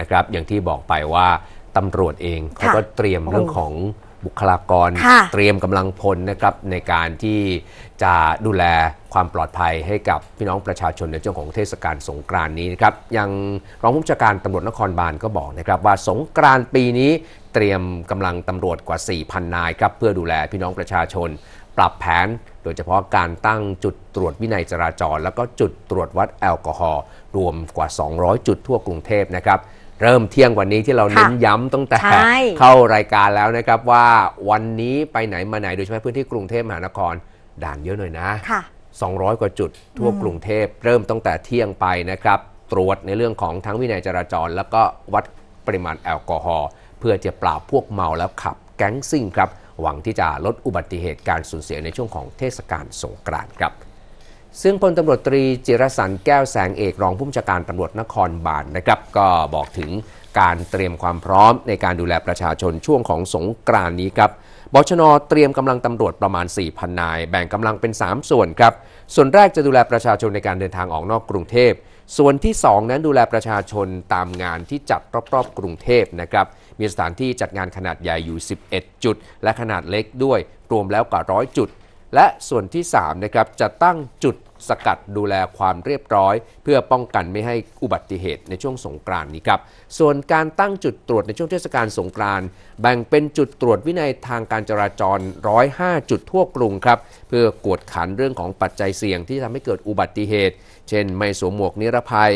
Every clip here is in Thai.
นะครับ อย่างที่บอกไปว่าตำรวจเองเขาก็เตรียมเรื่องของบุคลากร เตรียมกำลังพลนะครับในการที่จะดูแลความปลอดภัยให้กับพี่น้องประชาชนในช่วงของเทศกาลสงกรานนี้นะครับยังรองผู้จัดการตำรวจนครบาลก็บอกนะครับ ว่าสงกรานปีนี้เตรียมกำลังตำรวจกว่า4,000นายครับเพื่อดูแลพี่น้องประชาชน ปรับแผน โดยเฉพาะการตั้งจุดตรวจวินัยจราจร แล้วก็จุดตรวจวัดแอลกอฮอล์รวมกว่า 200 จุดทั่วกรุงเทพนะครับเริ่มเที่ยงวันนี้ที่เราเน้นย้ำตั้งแต่เข้ารายการแล้วนะครับว่าวันนี้ไปไหนมาไหนโดยเฉพาะพื้นที่กรุงเทพมหานคร ด่านเยอะหน่อยนะ200 กว่าจุด ทั่วกรุงเทพเริ่มตั้งแต่เที่ยงไปนะครับ ตรวจในเรื่องของทั้งวินัยจราจร แล้วก็วัดปริมาณแอลกอฮอล์เพื่อจะปราบพวกเมาแล้วขับแก๊งซิ่งครับ หวังที่จะลดอุบัติเหตุการสูญเสียในช่วงของเทศกาลสงกรานต์ครับซึ่งพลตำรวจตรีจิรสันแก้วแสงเอกรองผู้บัญชาการตำรวจนครบาลนนะครับก็บอกถึงการเตรียมความพร้อมในการดูแลประชาชนช่วงของสงกรานนี้ครับ บชน เตรียมกำลังตำรวจประมาณ 4,000 นาย แบ่งกำลังเป็น 3 ส่วนครับ ส่วนแรกจะดูแลประชาชนในการเดินทางออกนอกกรุงเทพ ส่วนที่ 2 นั้นดูแลประชาชนตามงานที่จัดรอบๆกรุงเทพนะครับ มีสถานที่จัดงานขนาดใหญ่อยู่ 11 จุด และขนาดเล็กด้วย รวมแล้วกว่าร้อยจุด และส่วนที่3นะครับจะตั้งจุดสกัดดูแลความเรียบร้อย เพื่อป้องกันไม่ให้อุบัติเหตุในช่วงสงกรานนี้ครับ ส่วนการตั้งจุดตรวจในช่วงเทศกาลสงกรานแบ่งเป็นจุดตรวจวินัยทางการจราจร105 จุดทั่วกรุงครับ เพื่อกวดขันเรื่องของปัจจัยเสี่ยงที่ทำให้เกิดอุบัติเหตุ เช่น ไม่สวมหมวกนิรภัย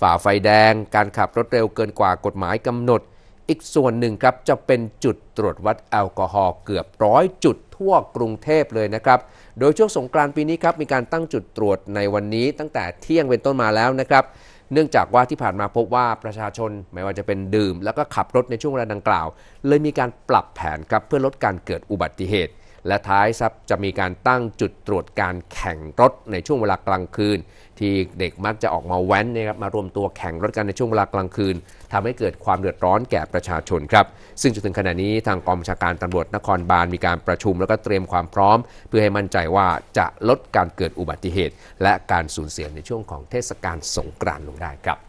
ฝ่าไฟแดง การขับรถเร็วเกินกว่ากฎหมายกำหนดอีกส่วนหนึ่งครับ จะเป็นจุดตรวจวัดแอลกอฮอล์เกือบร้อยจุดทั่วกรุงเทพเลยนะครับโดยช่วงสงกรานต์ปีนี้ครับมีการตั้งจุดตรวจในวันนี้ ตั้งแต่เที่ยง เป็นต้นมาแล้วนะครับ เนื่องจากว่าที่ผ่านมาพบว่าประชาชน ไม่ว่าจะเป็นดื่มแล้วก็ขับรถในช่วงเวลาดังกล่าว เลยมีการปรับแผนครับเพื่อลดการเกิดอุบัติเหตุและท้ายครับจะมีการตั้งจุดตรวจการแข่งรถในช่วงเวลากลางคืนที่เด็กมักจะออกมาแว้นนะครับมารวมตัวแข่งรถกันในช่วงเวลากลางคืน ทำให้เกิดความเดือดร้อนแก่ประชาชนครับ ซึ่งจนถึงขณะนี้ทางกองบัญชาการตำรวจนครบาลมีการประชุม แล้วก็เตรียมความพร้อม เพื่อให้มั่นใจว่าจะลดการเกิดอุบัติเหตุ และการสูญเสียในช่วงของเทศกาลสงกรานต์ลงได้ครับ